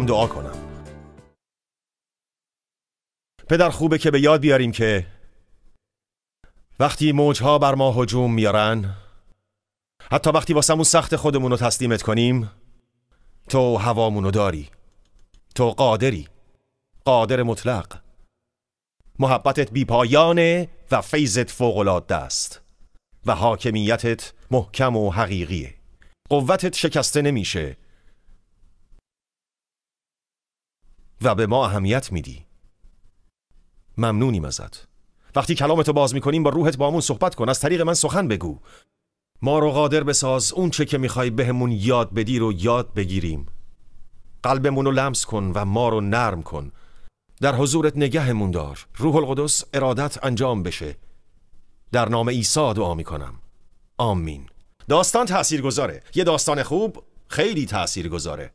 دعا کنم پدر خوبه که به یاد بیاریم که وقتی موجها بر ما هجوم میارن حتی وقتی واسمون سخت خودمون رو تسلیمت کنیم تو هوامونو داری تو قادری قادر مطلق محبتت بیپایانه و فیضت فوقالعاده است و حاکمیتت محکم و حقیقیه قوتت شکسته نمیشه و به ما اهمیت میدی ممنونیم ازت وقتی کلامتو باز میکنیم با روحت با همون صحبت کن از طریق من سخن بگو ما رو قادر بساز اون چه که میخوای بهمون یاد بدی رو یاد بگیریم قلبمون رو لمس کن و ما رو نرم کن در حضورت نگهمون دار روح القدس ارادت انجام بشه در نام عیسی دعا میکنم آمین داستان تأثیر گذاره یه داستان خوب خیلی تأثیر گذاره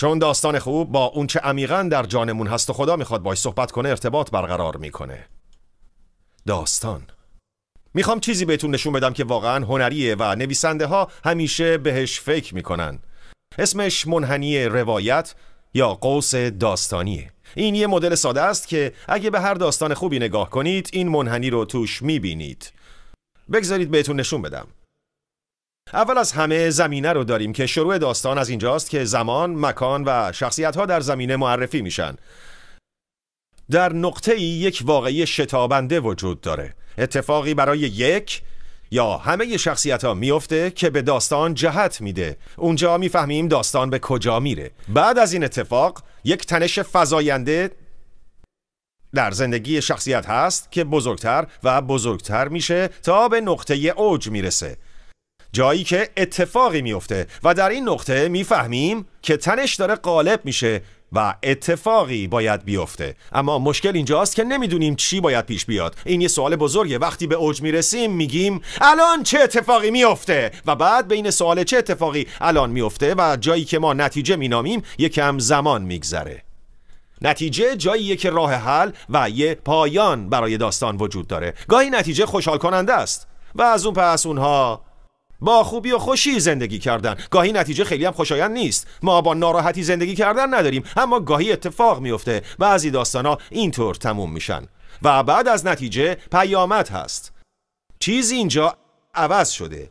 چون داستان خوب با اونچه عمیقا در جانمون هست و خدا میخواد باش صحبت کنه ارتباط برقرار میکنه داستان میخوام چیزی بهتون نشون بدم که واقعا هنریه و نویسنده ها همیشه بهش فکر میکنن اسمش منحنی روایت یا قوس داستانیه این یه مدل ساده است که اگه به هر داستان خوبی نگاه کنید این منحنی رو توش میبینید بگذارید بهتون نشون بدم اول از همه زمینه رو داریم که شروع داستان از اینجاست که زمان، مکان و شخصیت ها در زمینه معرفی میشن در نقطه ای یک واقعی شتابنده وجود داره اتفاقی برای یک یا همه شخصیت ها میفته که به داستان جهت میده اونجا میفهمیم داستان به کجا میره بعد از این اتفاق یک تنش فزاینده در زندگی شخصیت هست که بزرگتر و بزرگتر میشه تا به نقطه اوج میرسه جایی که اتفاقی میفته و در این نقطه میفهمیم که تنش داره غالب میشه و اتفاقی باید بیفته اما مشکل اینجاست که نمیدونیم چی باید پیش بیاد این یه سوال بزرگه وقتی به اوج میرسیم میگیم الان چه اتفاقی میفته و بعد بین سوال چه اتفاقی الان میفته و جایی که ما نتیجه مینامیم یکم زمان میگذره نتیجه جاییه که راه حل و یه پایان برای داستان وجود داره گاهی نتیجه خوشحال کننده است و از اون پس اونها با خوبی و خوشی زندگی کردن گاهی نتیجه خیلی هم خوشایند نیست ما با ناراحتی زندگی کردن نداریم اما گاهی اتفاق میفته بعضی داستانا اینطور تموم میشن و بعد از نتیجه پیامد هست چیزی اینجا عوض شده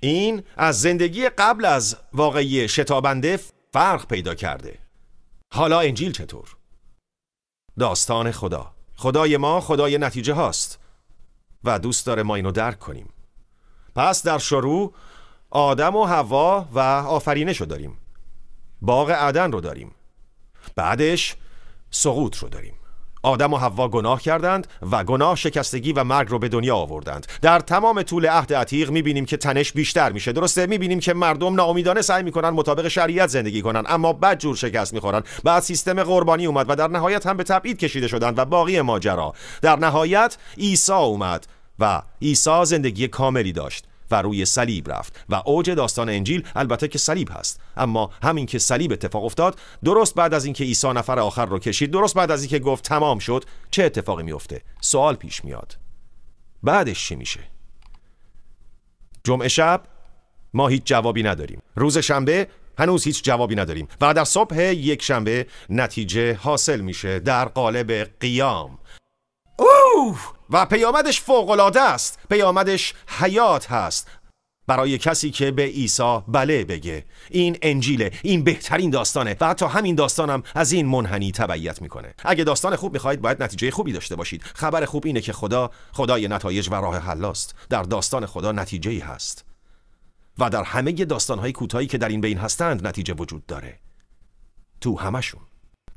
این از زندگی قبل از واقعی شتابنده فرق پیدا کرده حالا انجیل چطور؟ داستان خدا خدای ما خدای نتیجه هاست و دوست داره ما اینو درک کنیم پس در شروع آدم و هوا و آفرینش رو داریم باغ عدن رو داریم بعدش سقوط رو داریم آدم و حوا گناه کردند و گناه شکستگی و مرگ رو به دنیا آوردند در تمام طول عهد عتیق میبینیم که تنش بیشتر میشه درسته میبینیم که مردم ناامیدانه سعی میکنن مطابق شریعت زندگی کنن اما بد جور شکست میخورن بعد سیستم قربانی اومد و در نهایت هم به تبعید کشیده شدند و باقی ماجرا در نهایت عیسی اومد و عیسی زندگی کاملی داشت و روی صلیب رفت و اوج داستان انجیل البته که صلیب هست اما همین که صلیب اتفاق افتاد درست بعد از اینکه عیسی نفر آخر رو کشید درست بعد از اینکه گفت تمام شد چه اتفاقی میفته سوال پیش میاد بعدش چی میشه جمعه شب ما هیچ جوابی نداریم روز شنبه هنوز هیچ جوابی نداریم و در صبح یک شنبه نتیجه حاصل میشه در قالب قیام و پیامدش فوقالعاده است پیامدش حیات هست برای کسی که به عیسی بله بگه این انجیله این بهترین داستانه و حتی همین داستانم از این منحنی تبعیت میکنه اگه داستان خوب میخواهید باید نتیجه خوبی داشته باشید خبر خوب اینه که خدا خدای نتایج و راه حلاست در داستان خدا نتیجه ای هست و در همه داستانهای کوتاهی که در این بین هستند نتیجه وجود داره تو همشون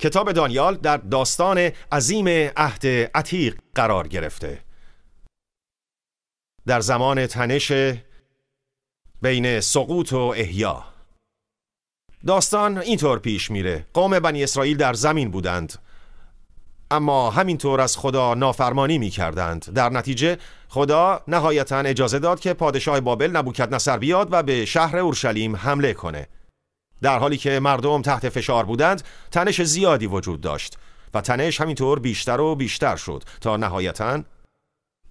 کتاب دانیال در داستان عظیم عهد عتیق قرار گرفته در زمان تنش بین سقوط و احیا داستان اینطور پیش میره قوم بنی اسرائیل در زمین بودند اما همینطور از خدا نافرمانی می کردند در نتیجه خدا نهایتا اجازه داد که پادشاه بابل نبوکت نصر بیاد و به شهر اورشلیم حمله کنه در حالی که مردم تحت فشار بودند تنش زیادی وجود داشت و تنش همینطور بیشتر و بیشتر شد تا نهایتا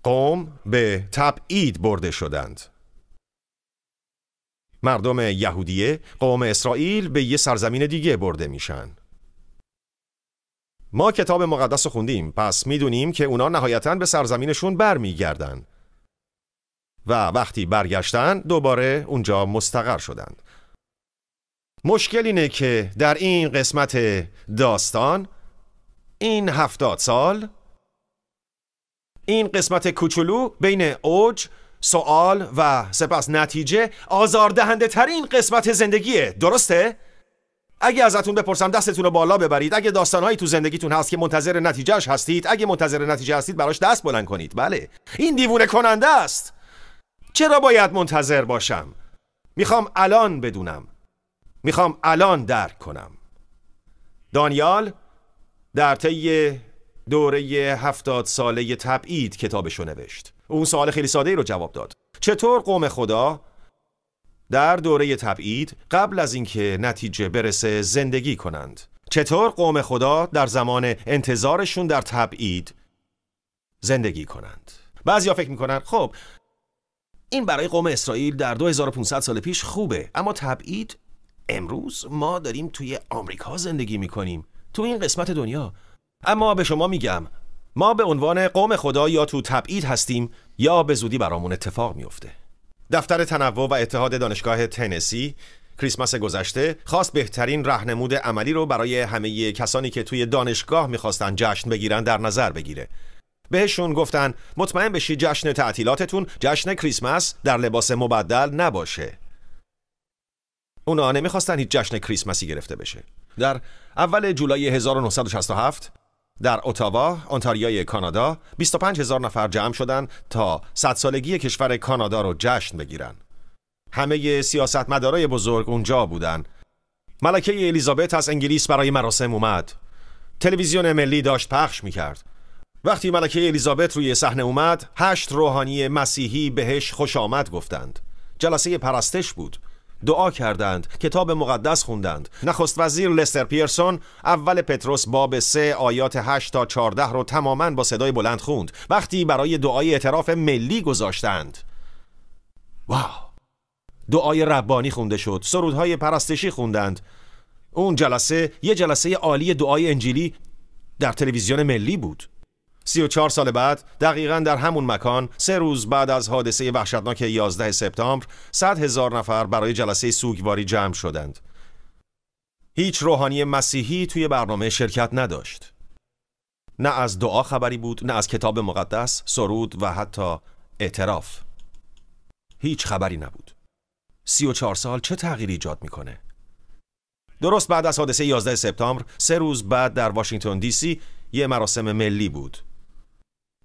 قوم به تبعید برده شدند مردم یهودیه قوم اسرائیل به یه سرزمین دیگه برده میشن ما کتاب مقدس خوندیم پس میدونیم که اونا نهایتا به سرزمینشون برمیگردن و وقتی برگشتن دوباره اونجا مستقر شدند مشکل اینه که در این قسمت داستان این هفتاد سال این قسمت کوچولو بین اوج سوال و سپس نتیجه آزاردهنده ترین قسمت زندگیه درسته؟ اگه ازتون بپرسم دستتون رو بالا ببرید اگه داستانهایی تو زندگیتون هست که منتظر نتیجهش هستید اگه منتظر نتیجه هستید براش دست بلند کنید بله این دیوونه کننده است چرا باید منتظر باشم؟ میخوام الان بدونم میخوام الان درک کنم دانیال در طی دوره هفتاد ساله تبعید کتابشو نوشت اون سوال خیلی ساده ای رو جواب داد چطور قوم خدا در دوره تبعید قبل از اینکه نتیجه برسه زندگی کنند چطور قوم خدا در زمان انتظارشون در تبعید زندگی کنند بعضیا فکر میکنن خب این برای قوم اسرائیل در 2500 سال پیش خوبه اما تبعید امروز ما داریم توی آمریکا زندگی میکنیم تو این قسمت دنیا اما به شما میگم ما به عنوان قوم خدا یا تو تبعید هستیم یا به زودی برامون اتفاق میفته دفتر تنوع و اتحاد دانشگاه تنسی کریسمس گذشته خواست بهترین رهنمود عملی رو برای همه کسانی که توی دانشگاه میخواستن جشن بگیرن در نظر بگیره بهشون گفتن مطمئن بشی جشن تعطیلاتتون جشن کریسمس در لباس مبدل نباشه اونا نمیخواستن هیچ جشن کریسمسی گرفته بشه در اول جولای 1967 در اتاوا، آنتاریای کانادا 25 هزار نفر جمع شدند تا صد سالگی کشور کانادا رو جشن بگیرن. همه سیاستمدارای بزرگ اونجا بودن. ملکه الیزابت از انگلیس برای مراسم اومد. تلویزیون ملی داشت پخش میکرد. وقتی ملکه الیزابت روی صحنه اومد، هشت روحانی مسیحی بهش خوش آمد گفتند. جلسه پرستش بود. دعا کردند کتاب مقدس خوندند نخست وزیر لستر پیرسون اول پتروس باب سه آیات 8 تا 14 رو تماما با صدای بلند خوند وقتی برای دعای اعتراف ملی گذاشتند واو دعای ربانی خونده شد سرودهای پرستشی خوندند اون جلسه یه جلسه عالی دعای انجیلی در تلویزیون ملی بود سی و سال بعد دقیقا در همون مکان سه روز بعد از حادثه وحشتناک 11 سپتامبر صد هزار نفر برای جلسه سوگواری جمع شدند هیچ روحانی مسیحی توی برنامه شرکت نداشت نه از دعا خبری بود نه از کتاب مقدس سرود و حتی اعتراف هیچ خبری نبود سی و سال چه تغییری ایجاد میکنه درست بعد از حادثه 11 سپتامبر سه روز بعد در واشنگتن دی سی یه مراسم ملی بود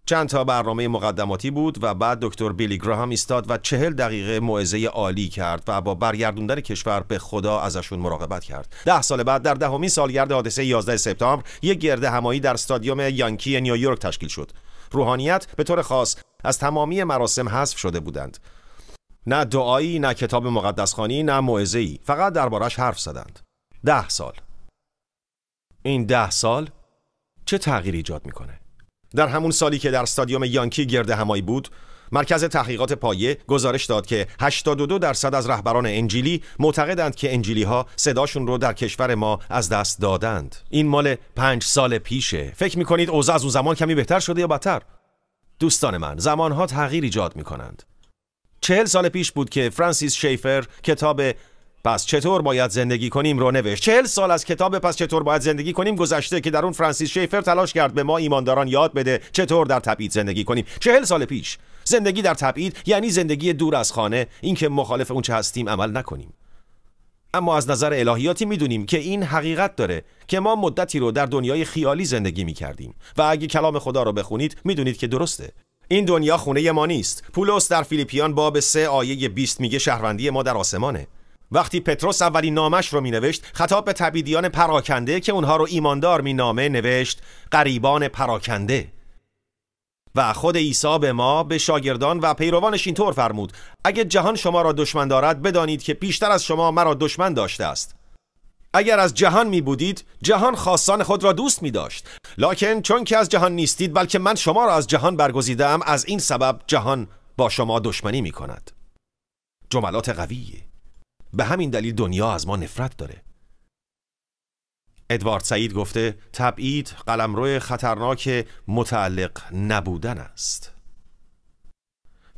چند تا برنامه مقدماتی بود و بعد دکتر بیلی گراهام ایستاد و چهل دقیقه موعظه عالی کرد و با برگردوندن کشور به خدا ازشون مراقبت کرد ده سال بعد در دهمین سالگرد حادثه 11 سپتامبر یک گرده همایی در استادیوم یانکی نیویورک تشکیل شد روحانیت به طور خاص از تمامی مراسم حذف شده بودند نه دعایی نه کتاب مقدسخانی نه موعظه‌ای فقط دربارش حرف زدند ده سال این ده سال چه تغییری ایجاد میکنه در همون سالی که در استادیوم یانکی گرد همایی بود مرکز تحقیقات پایه گزارش داد که 82 درصد از رهبران انجیلی معتقدند که انجیلی ها صداشون رو در کشور ما از دست دادند این مال پنج سال پیشه فکر میکنید اوضاع از اون زمان کمی بهتر شده یا بدتر دوستان من زمانها تغییر ایجاد میکنند چهل سال پیش بود که فرانسیس شیفر کتاب پس چطور باید زندگی کنیم رو نوشت چهل سال از کتاب پس چطور باید زندگی کنیم گذشته که در اون فرانسیس شیفر تلاش کرد به ما ایمانداران یاد بده چطور در تبعید زندگی کنیم چهل سال پیش زندگی در تبعید یعنی زندگی دور از خانه اینکه مخالف اونچه هستیم عمل نکنیم اما از نظر الهیاتی میدونیم که این حقیقت داره که ما مدتی رو در دنیای خیالی زندگی میکردیم و اگه کلام خدا رو بخونید میدونید که درسته این دنیا خونه ما نیست پولس در فیلیپیان باب 3 آیه 20 میگه شهروندی ما در آسمانه وقتی پتروس اولین نامش رو می نوشت خطاب به تبیدیان پراکنده که اونها رو ایماندار می نامه نوشت قریبان پراکنده و خود عیسی به ما به شاگردان و پیروانش اینطور فرمود اگر جهان شما را دشمن دارد بدانید که بیشتر از شما مرا دشمن داشته است اگر از جهان می بودید جهان خواستان خود را دوست می داشت لکن چون که از جهان نیستید بلکه من شما را از جهان برگزیدم از این سبب جهان با شما دشمنی می کند جملات قویه به همین دلیل دنیا از ما نفرت داره ادوارد سعید گفته تبعید قلمرو خطرناک متعلق نبودن است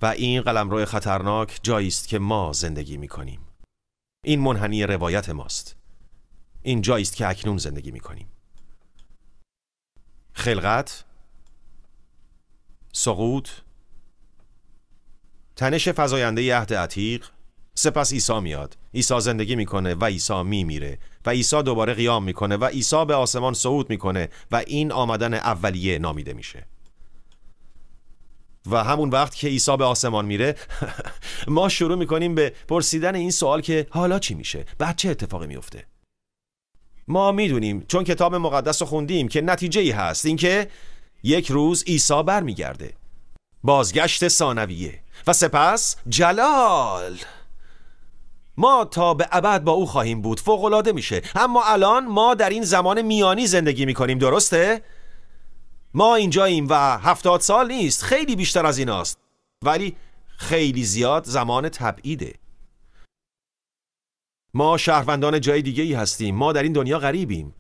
و این قلمرو خطرناک جایی است که ما زندگی می کنیم این منحنی روایت ماست این جایی است که اکنون زندگی می کنیم خلقت سقوط تنش فزاینده عهد عتیق سپس عیسی میاد عیسی زندگی میکنه و عیسی میمیره و عیسی دوباره قیام میکنه و عیسی به آسمان صعود میکنه و این آمدن اولیه نامیده میشه و همون وقت که عیسی به آسمان میره ما شروع میکنیم به پرسیدن این سوال که حالا چی میشه بعد چه اتفاقی میفته ما میدونیم چون کتاب مقدس رو خوندیم که نتیجه ای هست اینکه یک روز عیسی برمیگرده بازگشت ثانویه و سپس جلال ما تا به ابد با او خواهیم بود فوقالعاده میشه اما الان ما در این زمان میانی زندگی میکنیم درسته ما اینجاییم و هفتاد سال نیست خیلی بیشتر از ایناست ولی خیلی زیاد زمان تبعیده ما شهروندان جای دیگه ای هستیم ما در این دنیا غریبیم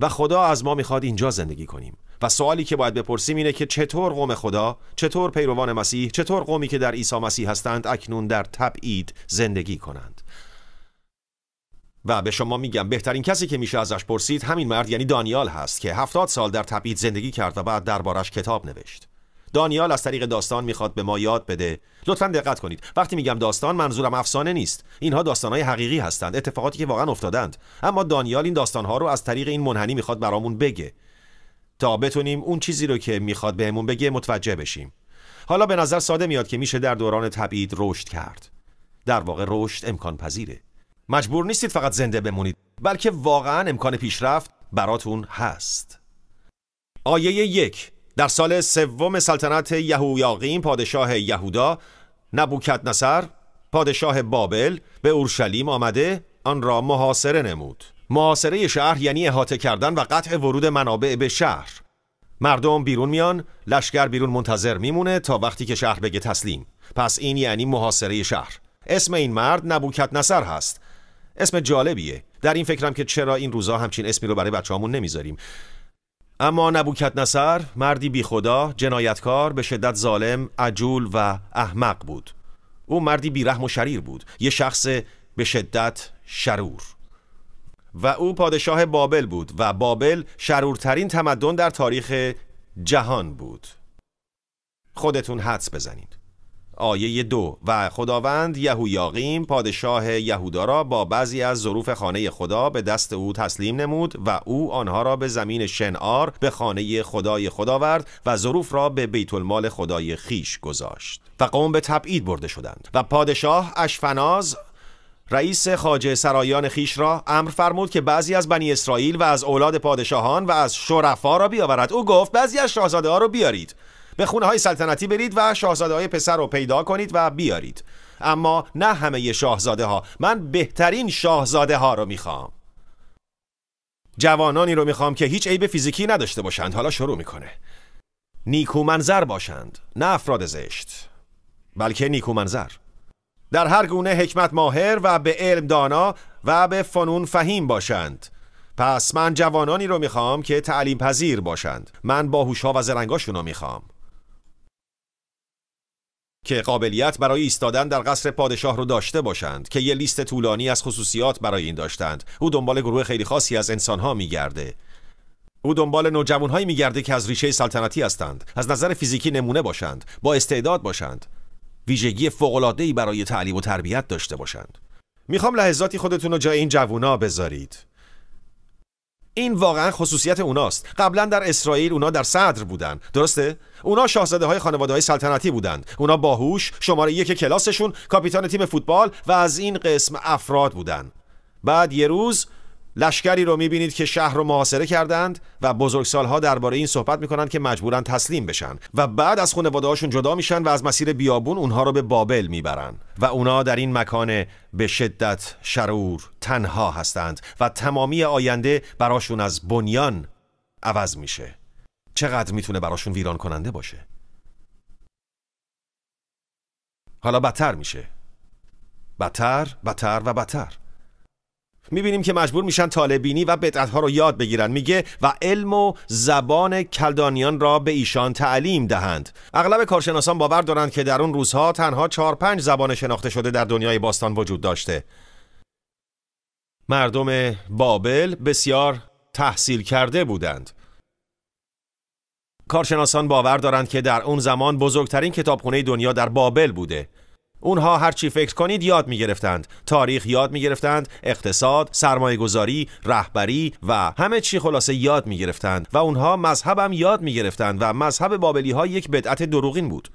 و خدا از ما میخواد اینجا زندگی کنیم و سوالی که باید بپرسیم اینه که چطور قوم خدا چطور پیروان مسیح چطور قومی که در عیسی مسیح هستند اکنون در تبعید زندگی کنند و به شما میگم بهترین کسی که میشه ازش پرسید همین مرد یعنی دانیال هست که هفتاد سال در تبعید زندگی کرد و بعد دربارش کتاب نوشت دانیال از طریق داستان میخواد به ما یاد بده لطفا دقت کنید وقتی میگم داستان منظورم افسانه نیست اینها داستانهای حقیقی هستند اتفاقاتی که واقعا افتادند اما دانیال این داستانها رو از طریق این منحنی میخواد برامون بگه تا بتونیم اون چیزی رو که میخواد بهمون بگه متوجه بشیم حالا به نظر ساده میاد که میشه در دوران تبعید رشد کرد در واقع رشد امکان پذیره مجبور نیستید فقط زنده بمونید بلکه واقعا امکان پیشرفت براتون هست آیه یک در سال سوم سلطنت یهویاقیم پادشاه یهودا نبوکت نصر پادشاه بابل به اورشلیم آمده آن را محاصره نمود محاصره شهر یعنی احاطه کردن و قطع ورود منابع به شهر مردم بیرون میان لشکر بیرون منتظر میمونه تا وقتی که شهر بگه تسلیم پس این یعنی محاصره شهر اسم این مرد نبوکت نصر هست اسم جالبیه در این فکرم که چرا این روزا همچین اسمی رو برای بچه‌هامون نمیذاریم اما نبوکت نصر مردی بی خدا جنایتکار به شدت ظالم عجول و احمق بود او مردی رحم و شریر بود یه شخص به شدت شرور و او پادشاه بابل بود و بابل شرورترین تمدن در تاریخ جهان بود خودتون حدس بزنید آیه دو و خداوند یهویاقیم پادشاه یهودا را با بعضی از ظروف خانه خدا به دست او تسلیم نمود و او آنها را به زمین شنعار به خانه خدای خدا ورد و ظروف را به بیت المال خدای خیش گذاشت و قوم به تبعید برده شدند و پادشاه اشفناز رئیس خاجه سرایان خیش را امر فرمود که بعضی از بنی اسرائیل و از اولاد پادشاهان و از شرفا را بیاورد او گفت بعضی از شاهزاده ها را بیارید به خونه های سلطنتی برید و شاهزاده های پسر رو پیدا کنید و بیارید اما نه همه شاهزاده ها من بهترین شاهزاده ها رو میخوام جوانانی رو میخوام که هیچ عیب فیزیکی نداشته باشند حالا شروع میکنه نیکو منظر باشند نه افراد زشت بلکه نیکو منظر در هر گونه حکمت ماهر و به علم دانا و به فنون فهیم باشند پس من جوانانی رو میخوام که تعلیم پذیر باشند من باهوشها و زرنگاشون رو میخوام که قابلیت برای ایستادن در قصر پادشاه رو داشته باشند که یه لیست طولانی از خصوصیات برای این داشتند او دنبال گروه خیلی خاصی از انسانها میگرده او دنبال نوجوانهایی میگرده که از ریشه سلطنتی هستند از نظر فیزیکی نمونه باشند با استعداد باشند ویژگی فوق‌العاده‌ای برای تعلیم و تربیت داشته باشند میخوام لحظاتی خودتون رو جای این جوونا بذارید این واقعا خصوصیت اوناست قبلا در اسرائیل اونا در صدر بودن درسته اونا شاهزاده های خانواده های سلطنتی بودند اونا باهوش شماره یک کلاسشون کاپیتان تیم فوتبال و از این قسم افراد بودند. بعد یه روز لشکری رو میبینید که شهر رو محاصره کردند و بزرگسالها درباره این صحبت میکنند که مجبورن تسلیم بشن و بعد از خانواده‌هاشون جدا میشن و از مسیر بیابون اونها رو به بابل میبرند و اونا در این مکان به شدت شرور تنها هستند و تمامی آینده براشون از بنیان عوض میشه چقدر میتونه براشون ویران کننده باشه حالا بدتر میشه بدتر بدتر و بدتر میبینیم که مجبور میشن طالبینی و بدعتها رو یاد بگیرن میگه و علم و زبان کلدانیان را به ایشان تعلیم دهند اغلب کارشناسان باور دارند که در اون روزها تنها چهار پنج زبان شناخته شده در دنیای باستان وجود داشته مردم بابل بسیار تحصیل کرده بودند کارشناسان باور دارند که در اون زمان بزرگترین کتابخانه دنیا در بابل بوده اونها هر چی فکر کنید یاد می گرفتند. تاریخ یاد می گرفتند، اقتصاد، سرمایه گذاری، رهبری و همه چی خلاصه یاد می گرفتند و اونها مذهبم یاد می گرفتند و مذهب بابلی ها یک بدعت دروغین بود.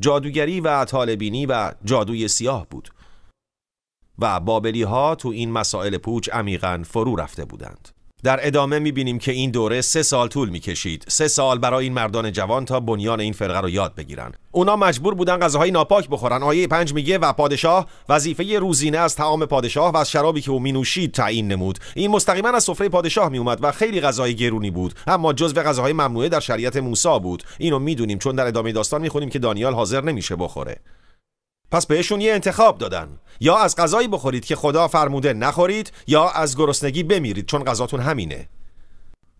جادوگری و طالبینی و جادوی سیاه بود. و بابلی ها تو این مسائل پوچ عمیقا فرو رفته بودند. در ادامه میبینیم که این دوره سه سال طول میکشید سه سال برای این مردان جوان تا بنیان این فرقه رو یاد بگیرن اونا مجبور بودن غذاهای ناپاک بخورن آیه پنج میگه و پادشاه وظیفه روزینه از تعام پادشاه و از شرابی که او مینوشید تعیین نمود این مستقیما از سفره پادشاه میومد و خیلی غذای گرونی بود اما جزو غذاهای ممنوعه در شریعت موسی بود اینو میدونیم چون در ادامه داستان میخونیم که دانیال حاضر نمیشه بخوره پس بهشون یه انتخاب دادن یا از غذایی بخورید که خدا فرموده نخورید یا از گرسنگی بمیرید چون غذاتون همینه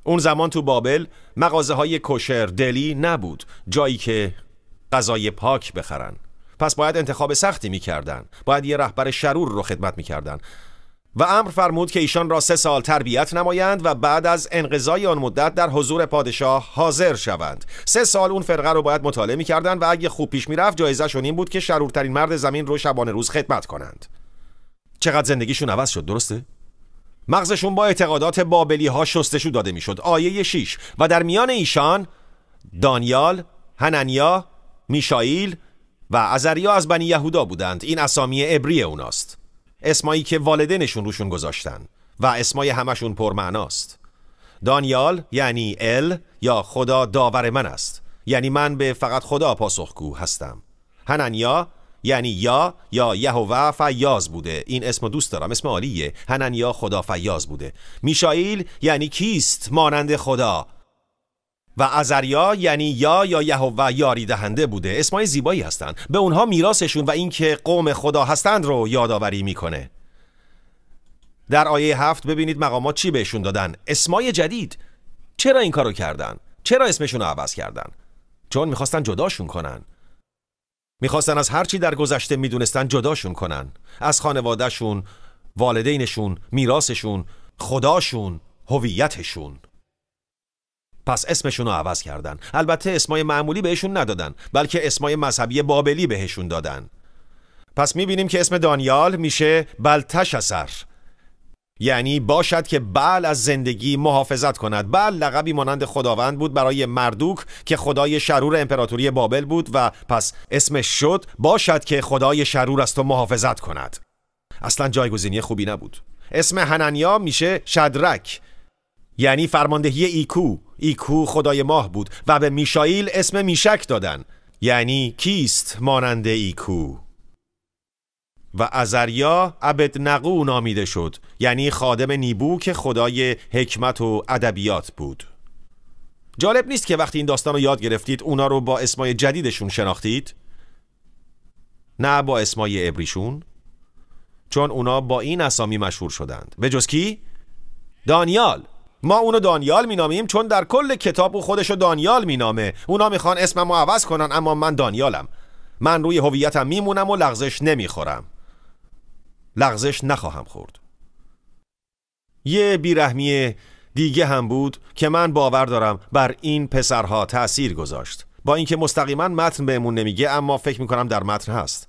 اون زمان تو بابل مغازه های کشر دلی نبود جایی که غذای پاک بخرن پس باید انتخاب سختی میکردن باید یه رهبر شرور رو خدمت میکردن و امر فرمود که ایشان را سه سال تربیت نمایند و بعد از انقضای آن مدت در حضور پادشاه حاضر شوند سه سال اون فرقه رو باید مطالعه میکردند و اگه خوب پیش میرفت جایزهشون این بود که شرورترین مرد زمین رو شبانه روز خدمت کنند چقدر زندگیشون عوض شد درسته مغزشون با اعتقادات بابلی ها شستشو داده میشد آیه 6 و در میان ایشان دانیال هننیا میشائیل و ازریا از بنی یهودا بودند این اسامی عبری اوناست اسمایی که والدینشون روشون گذاشتن و اسمای همشون پرمعناست دانیال یعنی ال یا خدا داور من است یعنی من به فقط خدا پاسخگو هستم هننیا یعنی یا یا یهوه فیاز بوده این اسم دوست دارم اسم عالیه هننیا خدا فیاز بوده میشائیل یعنی کیست مانند خدا و ازریا یعنی یا یا یهوه یاری دهنده بوده اسمای زیبایی هستند به اونها میراثشون و اینکه قوم خدا هستند رو یادآوری میکنه در آیه هفت ببینید مقامات چی بهشون دادن اسمای جدید چرا این کارو کردن چرا اسمشون رو عوض کردن چون میخواستن جداشون کنن میخواستن از هرچی در گذشته میدونستن جداشون کنن از خانوادهشون والدینشون میراثشون خداشون هویتشون پس اسمشون رو عوض کردن البته اسمای معمولی بهشون ندادن بلکه اسمای مذهبی بابلی بهشون دادن پس میبینیم که اسم دانیال میشه بلتش اثر یعنی باشد که بل از زندگی محافظت کند بل لقبی مانند خداوند بود برای مردوک که خدای شرور امپراتوری بابل بود و پس اسمش شد باشد که خدای شرور از تو محافظت کند اصلا جایگزینی خوبی نبود اسم هننیا میشه شدرک یعنی فرماندهی ایکو ایکو خدای ماه بود و به میشائیل اسم میشک دادن یعنی کیست مانند ایکو و ازریا عبد نقو نامیده شد یعنی خادم نیبو که خدای حکمت و ادبیات بود جالب نیست که وقتی این داستان رو یاد گرفتید اونا رو با اسمای جدیدشون شناختید نه با اسمای ابریشون چون اونا با این اسامی مشهور شدند به جز کی؟ دانیال ما اونو دانیال مینامیم چون در کل کتاب او خودشو دانیال مینامه اونا میخوان اسممو عوض کنن اما من دانیالم من روی هویتم میمونم و لغزش نمیخورم لغزش نخواهم خورد یه بیرحمی دیگه هم بود که من باور دارم بر این پسرها تأثیر گذاشت با اینکه مستقیما متن بهمون نمیگه اما فکر میکنم در متن هست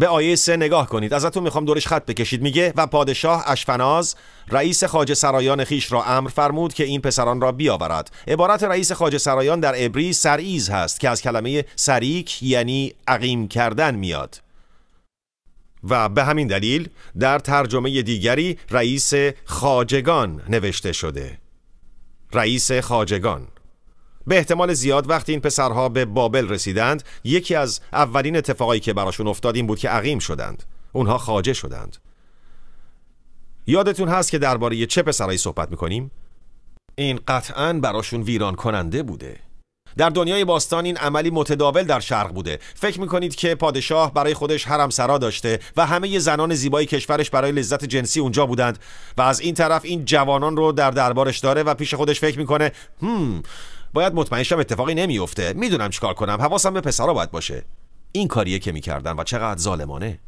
به آیه سه نگاه کنید ازتون میخوام دورش خط بکشید میگه و پادشاه اشفناز رئیس خاج سرایان خیش را امر فرمود که این پسران را بیاورد عبارت رئیس خاج سرایان در عبری سرعیز هست که از کلمه سریک یعنی عقیم کردن میاد و به همین دلیل در ترجمه دیگری رئیس خاجگان نوشته شده رئیس خاجگان به احتمال زیاد وقتی این پسرها به بابل رسیدند یکی از اولین اتفاقایی که براشون افتاد این بود که عقیم شدند اونها خاجه شدند یادتون هست که درباره چه پسرایی صحبت میکنیم؟ این قطعا براشون ویران کننده بوده در دنیای باستان این عملی متداول در شرق بوده فکر میکنید که پادشاه برای خودش حرم سرا داشته و همه زنان زیبای کشورش برای لذت جنسی اونجا بودند و از این طرف این جوانان رو در دربارش داره و پیش خودش فکر میکنه هم باید مطمئن شم اتفاقی نمیفته میدونم چیکار کنم حواسم به پسرا باید باشه این کاریه که میکردن و چقدر ظالمانه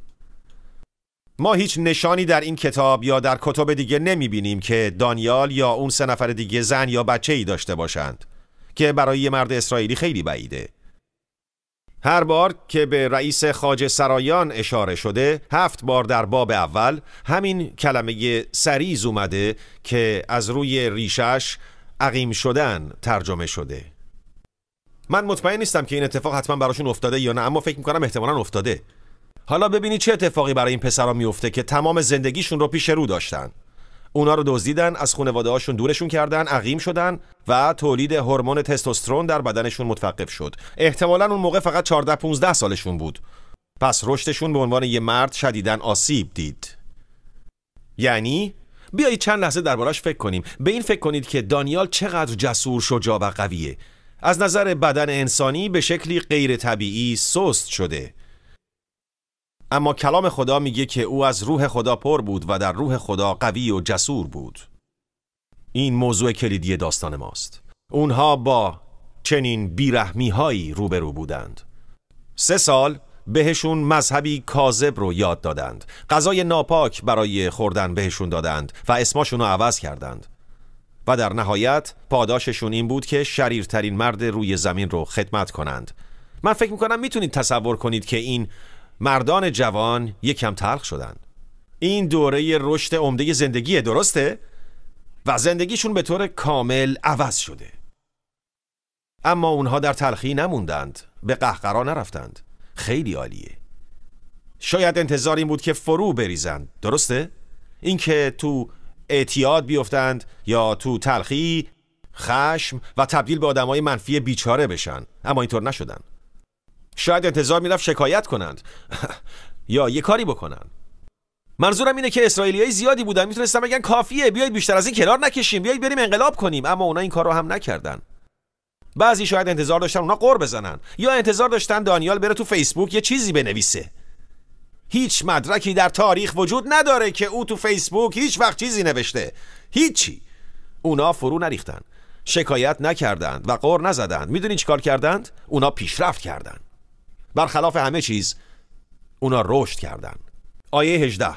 ما هیچ نشانی در این کتاب یا در کتب دیگه نمیبینیم که دانیال یا اون سه نفر دیگه زن یا بچه ای داشته باشند که برای مرد اسرائیلی خیلی بعیده هر بار که به رئیس خاج سرایان اشاره شده هفت بار در باب اول همین کلمه سریز اومده که از روی ریشش عقیم شدن ترجمه شده من مطمئن نیستم که این اتفاق حتما براشون افتاده یا نه اما فکر میکنم احتمالا افتاده حالا ببینید چه اتفاقی برای این پسرا میفته که تمام زندگیشون رو پیش رو داشتن اونا رو دزدیدن از خانواده هاشون دورشون کردن عقیم شدن و تولید هورمون تستوسترون در بدنشون متوقف شد احتمالا اون موقع فقط 14 15 سالشون بود پس رشدشون به عنوان یه مرد شدیدن آسیب دید یعنی بیایید چند لحظه دربارش فکر کنیم به این فکر کنید که دانیال چقدر جسور شجاع و قویه از نظر بدن انسانی به شکلی غیر طبیعی سست شده اما کلام خدا میگه که او از روح خدا پر بود و در روح خدا قوی و جسور بود این موضوع کلیدی داستان ماست اونها با چنین بیرحمی هایی روبرو بودند سه سال بهشون مذهبی کاذب رو یاد دادند غذای ناپاک برای خوردن بهشون دادند و اسماشون رو عوض کردند و در نهایت پاداششون این بود که شریرترین مرد روی زمین رو خدمت کنند من فکر میکنم میتونید تصور کنید که این مردان جوان یکم تلخ شدند این دوره رشد عمده زندگیه درسته؟ و زندگیشون به طور کامل عوض شده اما اونها در تلخی نموندند به قهقرا نرفتند خیلی عالیه شاید انتظار این بود که فرو بریزند درسته؟ اینکه تو اعتیاد بیفتند یا تو تلخی خشم و تبدیل به آدمای منفی بیچاره بشن اما اینطور نشدن شاید انتظار میرفت شکایت کنند یا یه کاری بکنن منظورم اینه که اسرائیلی های زیادی بودن میتونستم بگن کافیه بیایید بیشتر از این کنار نکشیم بیایید بریم انقلاب کنیم اما اونا این کار رو هم نکردن بعضی شاید انتظار داشتن اونا قور بزنن یا انتظار داشتن دانیال بره تو فیسبوک یه چیزی بنویسه هیچ مدرکی در تاریخ وجود نداره که او تو فیسبوک هیچ وقت چیزی نوشته هیچی اونا فرو نریختن شکایت نکردند و قور نزدند میدونی چیکار کردند اونا پیشرفت کردند برخلاف همه چیز اونا رشد کردند آیه 18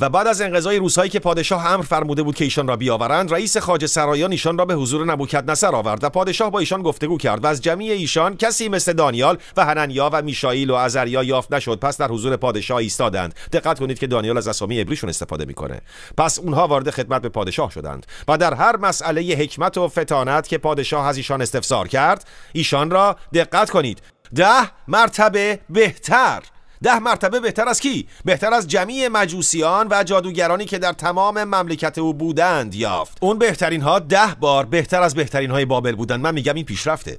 و بعد از انقضای روزهایی که پادشاه امر فرموده بود که ایشان را بیاورند رئیس خاج سرایان ایشان را به حضور نبوکدنصر آورد و پادشاه با ایشان گفتگو کرد و از جمعی ایشان کسی مثل دانیال و هننیا و میشائیل و ازریا یافت نشد پس در حضور پادشاه ایستادند دقت کنید که دانیال از اسامی عبریشون استفاده میکنه پس اونها وارد خدمت به پادشاه شدند و در هر مسئله حکمت و فتانت که پادشاه از ایشان استفسار کرد ایشان را دقت کنید ده مرتبه بهتر ده مرتبه بهتر از کی بهتر از جمیع مجوسیان و جادوگرانی که در تمام مملکت او بودند یافت اون بهترین ها ده بار بهتر از بهترین های بابل بودند من میگم این پیشرفته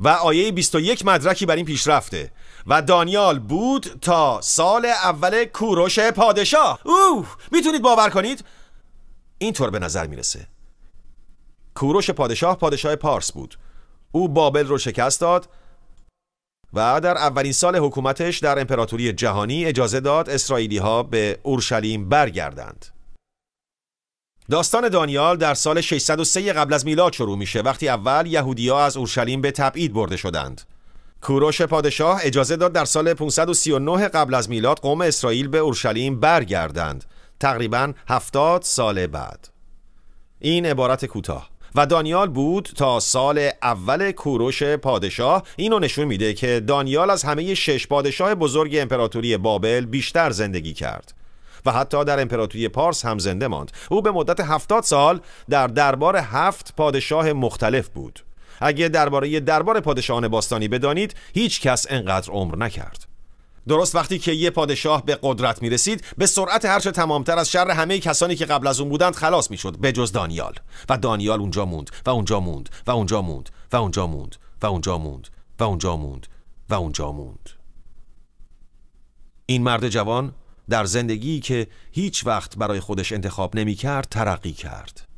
و آیه 21 مدرکی بر این پیشرفته و دانیال بود تا سال اول کوروش پادشاه اوه میتونید باور کنید اینطور به نظر میرسه کوروش پادشاه پادشاه پارس بود او بابل رو شکست داد و در اولین سال حکومتش در امپراتوری جهانی اجازه داد اسرائیلی ها به اورشلیم برگردند داستان دانیال در سال 603 قبل از میلاد شروع میشه وقتی اول یهودیا از اورشلیم به تبعید برده شدند کوروش پادشاه اجازه داد در سال 539 قبل از میلاد قوم اسرائیل به اورشلیم برگردند تقریبا 70 سال بعد این عبارت کوتاه و دانیال بود تا سال اول کوروش پادشاه اینو نشون میده که دانیال از همه شش پادشاه بزرگ امپراتوری بابل بیشتر زندگی کرد و حتی در امپراتوری پارس هم زنده ماند او به مدت هفتاد سال در دربار هفت پادشاه مختلف بود اگه درباره دربار پادشاهان باستانی بدانید هیچ کس انقدر عمر نکرد درست وقتی که یه پادشاه به قدرت می رسید به سرعت هرچه تمامتر از شر همه کسانی که قبل از اون بودند خلاص می شد به جز دانیال و دانیال اونجا موند و اونجا موند و اونجا موند و اونجا موند و اونجا موند و اونجا موند و اونجا موند این مرد جوان در زندگی که هیچ وقت برای خودش انتخاب نمی کرد ترقی کرد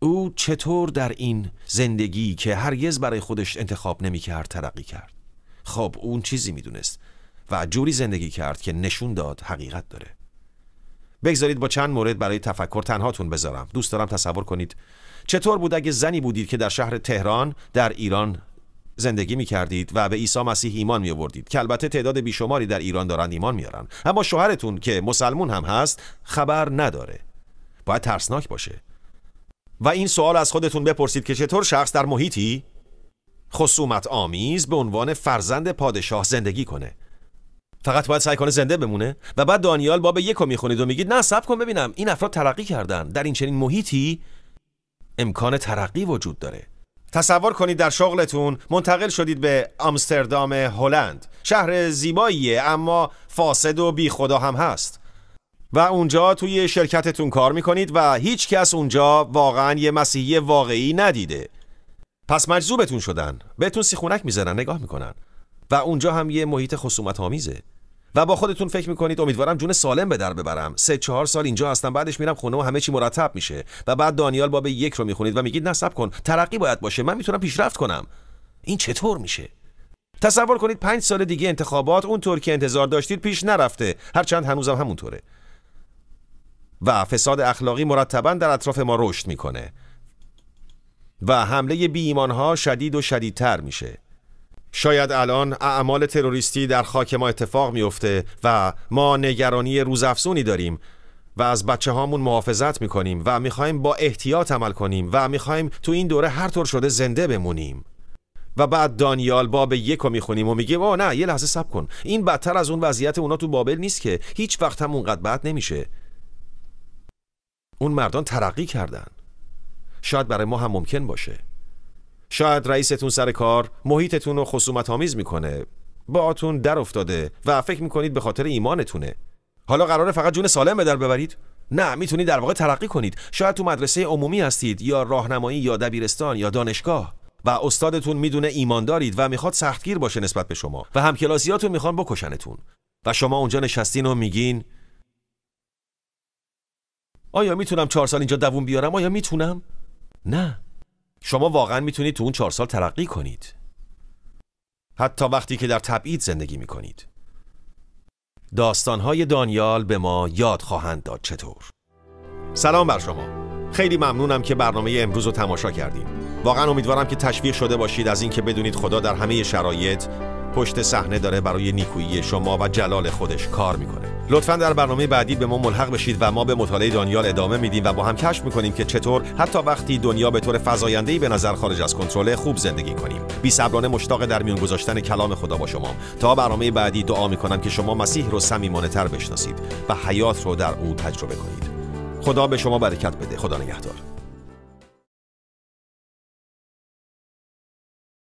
او چطور در این زندگی که هرگز برای خودش انتخاب نمی کرد ترقی کرد خب اون چیزی میدونست و جوری زندگی کرد که نشون داد حقیقت داره بگذارید با چند مورد برای تفکر تنهاتون بذارم دوست دارم تصور کنید چطور بود اگه زنی بودید که در شهر تهران در ایران زندگی می کردید و به عیسی مسیح ایمان می آوردید که البته تعداد بیشماری در ایران دارند ایمان میارن اما شوهرتون که مسلمون هم هست خبر نداره باید ترسناک باشه و این سوال از خودتون بپرسید که چطور شخص در محیطی خصومت آمیز به عنوان فرزند پادشاه زندگی کنه فقط باید سعی کنه زنده بمونه و بعد دانیال باب یک رو میخونید و میگید نه سب کن ببینم این افراد ترقی کردن در این چنین محیطی امکان ترقی وجود داره تصور کنید در شغلتون منتقل شدید به آمستردام هلند شهر زیباییه اما فاسد و بی خدا هم هست و اونجا توی شرکتتون کار میکنید و هیچ کس اونجا واقعا یه مسیحی واقعی ندیده پس مجذوبتون شدن بهتون سیخونک میزنن نگاه میکنن و اونجا هم یه محیط خصومت آمیزه و با خودتون فکر میکنید امیدوارم جون سالم به در ببرم سه چهار سال اینجا هستم بعدش میرم خونه و همه چی مرتب میشه و بعد دانیال باب یک رو میخونید و میگید نصب کن ترقی باید باشه من میتونم پیشرفت کنم این چطور میشه تصور کنید پنج سال دیگه انتخابات اونطور که انتظار داشتید پیش نرفته هرچند هنوزم همونطوره و فساد اخلاقی مرتبا در اطراف ما رشد میکنه و حمله بی ها شدید و شدیدتر میشه شاید الان اعمال تروریستی در خاک ما اتفاق میفته و ما نگرانی روزافزونی داریم و از بچه هامون محافظت میکنیم و میخوایم با احتیاط عمل کنیم و میخوایم تو این دوره هر طور شده زنده بمونیم و بعد دانیال باب یک رو میخونیم و میگه آه نه یه لحظه سب کن این بدتر از اون وضعیت اونا تو بابل نیست که هیچ وقت هم اونقدر بد نمیشه اون مردان ترقی کردند. شاید برای ما هم ممکن باشه شاید رئیستون سر کار محیطتون رو خصومت آمیز میکنه آتون در افتاده و فکر میکنید به خاطر ایمانتونه حالا قراره فقط جون سالم به در ببرید نه میتونید در واقع ترقی کنید شاید تو مدرسه عمومی هستید یا راهنمایی یا دبیرستان یا دانشگاه و استادتون میدونه ایمان دارید و میخواد سختگیر باشه نسبت به شما و همکلاسیاتون میخوان بکشنتون و شما اونجا نشستین و میگین آیا میتونم چهار سال اینجا دووم بیارم آیا میتونم نه شما واقعا میتونید تو اون چهار سال ترقی کنید حتی وقتی که در تبعید زندگی میکنید داستانهای دانیال به ما یاد خواهند داد چطور سلام بر شما خیلی ممنونم که برنامه امروز رو تماشا کردیم واقعا امیدوارم که تشویق شده باشید از اینکه بدونید خدا در همه شرایط پشت صحنه داره برای نیکویی شما و جلال خودش کار میکنه لطفا در برنامه بعدی به ما ملحق بشید و ما به مطالعه دانیال ادامه میدیم و با هم کشف میکنیم که چطور حتی وقتی دنیا به طور فزاینده‌ای به نظر خارج از کنترل خوب زندگی کنیم بی صبرانه مشتاق در میون گذاشتن کلام خدا با شما تا برنامه بعدی دعا میکنم که شما مسیح رو صمیمانه تر بشناسید و حیات رو در او تجربه کنید خدا به شما برکت بده خدا نگهدار